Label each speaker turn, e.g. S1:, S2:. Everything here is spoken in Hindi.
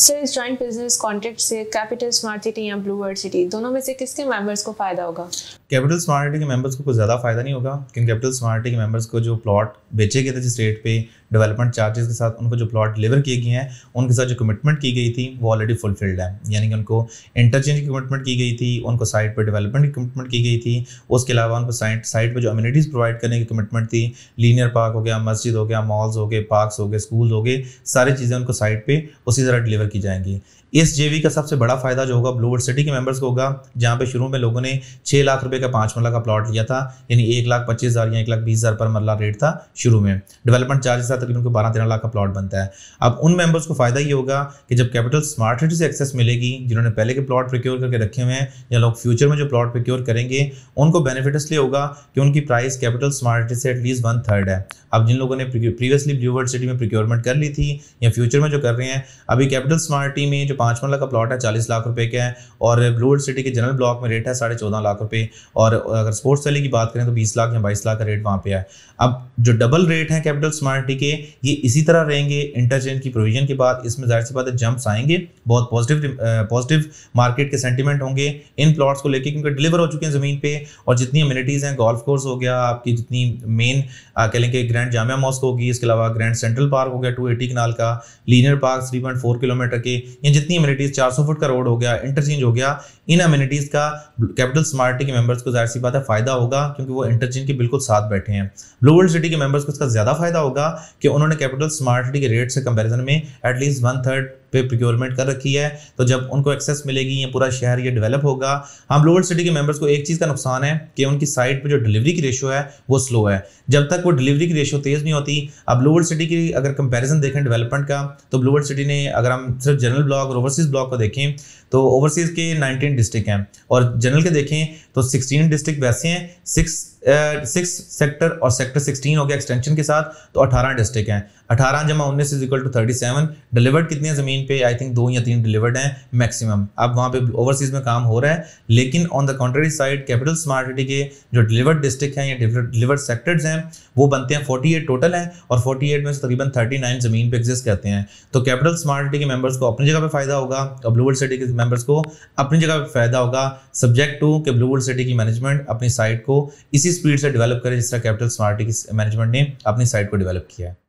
S1: सर इस जॉइंट बिजनेस कॉन्ट्रैक्ट से कैपिटल स्मार्ट सिटी या ब्लू वर्ड सिटी दोनों में से किसके मेंबर्स को फ़ायदा होगा कैपिटल स्मार्ट सिटी के मेंबर्स को कुछ ज़्यादा फ़ायदा नहीं होगा क्योंकि कैपिटल स्मार्ट सिटी के मेंबर्स को जो प्लॉट बेचे गए थे जिस रेट पे डेवलपमेंट चार्जेस के साथ उनको जो प्लॉट डिलीवर किए गए हैं उनके साथ जो कमिटमेंट की गई थी वो ऑलरेडी फुलफिल्ड है यानी कि उनको इंटरचेंज की कमिटमेंट की गई थी उनको साइट पर डेवलपमेंट की कमिटमेंट की गई थी उसके अलावा उनको साइट साइट पर जो अम्यूनिटीज़ प्रोवाइड करने की कमिटमेंट थी लीनियर पार्क हो गया मस्जिद हो गया मॉल्स हो गए पार्कस हो गए स्कूल हो गए सारी चीज़ें उनको साइट पर उसी तरह डिलीवर डिलीवर की जाएंगी इस जेवी का सबसे बड़ा फायदा जो होगा ब्लूवर्ड सिटी के मेंबर्स को होगा जहां पे शुरू में लोगों ने छह लाख रुपए का पांच मरला का प्लॉट लिया था यानी एक लाख पच्चीस हज़ार या एक लाख बीस हज़ार पर मरला रेट था शुरू में डेवलपमेंट चार्ज था तकरीबन को बारह तेरह लाख का प्लॉट बनता है अब उन मेंबर्स को फ़ायदा ये होगा कि जब कैपिटल स्मार्ट सिटी से एक्सेस मिलेगी जिन्होंने पहले के प्लॉट प्रिक्योर करके रखे हुए हैं या लोग फ्यूचर में जो प्लॉट प्रिक्योर करेंगे उनको बेनिफिट इसलिए होगा कि उनकी प्राइस कैपिटल स्मार्ट सिटी से एटलीस्ट वन थर्ड है अब जिन लोगों ने प्रीवियसली ब्लूवर्ड सिटी में प्रिक्योरमेंट कर ली थी या फ्यूचर में जो कर रहे हैं अभी कैपिटल कैपिटल स्मार्टी में जो पाँच मरला का प्लॉट है चालीस लाख रुपए का है और ब्लूल सिटी के जनरल ब्लॉक में रेट है साढ़े चौदह लाख रुपए और अगर स्पोर्ट्स वैली की बात करें तो बीस लाख या बाईस लाख का रेट वहाँ पे है अब जो डबल रेट है कैपिटल स्मार्टी के ये इसी तरह रहेंगे इंटरचेंज की प्रोविजन के बाद इसमें जाहिर सी बात है जंप्स आएंगे बहुत पॉजिटिव पॉजिटिव मार्केट के सेंटिमेंट होंगे इन प्लॉट्स को लेकर क्योंकि डिलीवर हो चुके हैं ज़मीन पे और जितनी अम्यूनिटीज़ हैं गोल्फ कोर्स हो गया आपकी जितनी मेन कह लेंगे ग्रैंड जामिया मॉस्क होगी इसके अलावा ग्रैंड सेंट्रल पार्क हो गया टू एटी कनाल का linear park three point four kilometre kilometre की या जितनी अम्यूनिटीज़ चार सौ फुट का रोड हो गया इंटरचेंज हो गया इन अम्यूनिटीज़ का कैपिटल स्मार्टी के मेंबर्स को जाहिर सी बात है फ़ायदा होगा क्योंकि वो इंटरचेंज के बिल्कुल साथ बैठे हैं ब्लू वर्ल्ड सिटी के मेंबर्स को इसका ज़्यादा फ़ायदा होगा कि उन्होंने कैपिटल स्मार्ट सिटी के रेट से कंपेरिजन में एटलीस्ट वन थर्ड पे प्रिक्योरमेंट कर रखी है तो जब उनको एक्सेस मिलेगी ये पूरा शहर ये डेवलप होगा हम लोअर सिटी के मेंबर्स को एक चीज़ का नुकसान है कि उनकी साइड पर जो डिलीवरी की रेशो है वो स्लो है जब तक वो डिलीवरी की रेशो तेज़ नहीं होती अब लोअर सिटी की अगर कंपेरिजन देखें डेवलपमेंट का तो लोअर सिटी ने अगर हम सिर्फ जनरल ब्लॉक और ओवरसीज़ ब्लॉक को देखें तो ओवरसीज़ के नाइनटीन डिस्ट्रिक्ट हैं और जनरल के देखें तो सिक्सटीन डिस्ट्रिक्ट वैसे हैं सिक्स सिक्स uh, सेक्टर और सेक्टर सिक्सटीन हो गया एक्सटेंशन के साथ तो अठारह डिस्ट्रिक्ट हैं अठारह जमा उन्नीस is equal to thirty seven delivered कितनी है ज़मीन पे आई थिंक दो या तीन डिलीवर्ड हैं मैक्सिमम अब वहाँ पे ओवरसीज़ में काम हो रहा है लेकिन on the contrary side Capital Smart City के जो डिलीवर्ड डिस्ट्रिक्ट हैं या डिलीवर्ड सेक्टर्स हैं वो बनते हैं फोर्टी एट टोटल हैं और फोर्टी एट में से तकरीबन थर्टी नाइन ज़मीन पर एग्जिस्ट करते हैं तो कैपिटल स्मार्ट सिटी के मेबर्स को अपनी जगह पर फ़ायदा होगा और ब्लू वर्ल्ड सिटी के मेबर्स को अपनी जगह पर फ़ायदा होगा सब्जेक्ट टू के ब्लू वर्ल्ड सिटी की मैनेजमेंट अपनी साइट को इसी स्पीड से डेवलप करें जिस तरह कैपिटल स्मार्ट की मैनेजमेंट ने अपनी साइट को डेवलप किया है